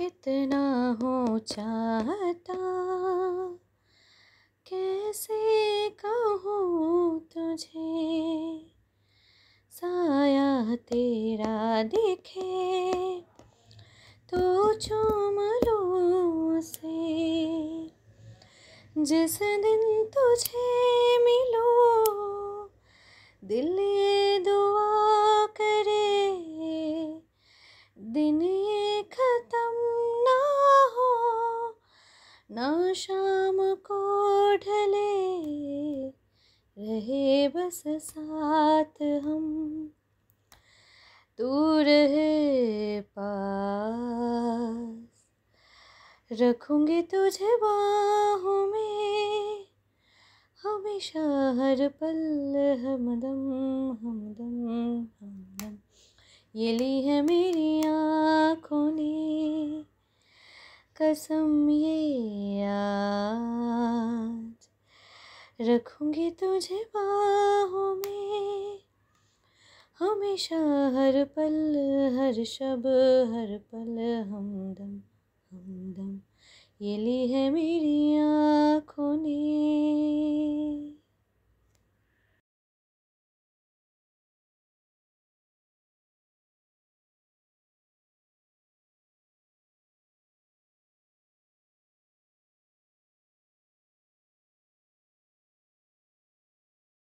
कितना हो चाहता कैसे कहूँ तुझे साया तेरा दिखे तो चूम लो से जिस दिन तुझे मिलो दिल दुआ करे दिन शाम को ढले रहे बस साथ हम दूर है पास रखूंगी तुझे बाहों में हमेशा हर पल हमदम हमदम हमदम ये ली है मेरी आ कसम ये आज रखूंगी तुझे बाहों में हमेशा हर पल हर शब हर पल हमदम हमदम ये ली है मेरी आ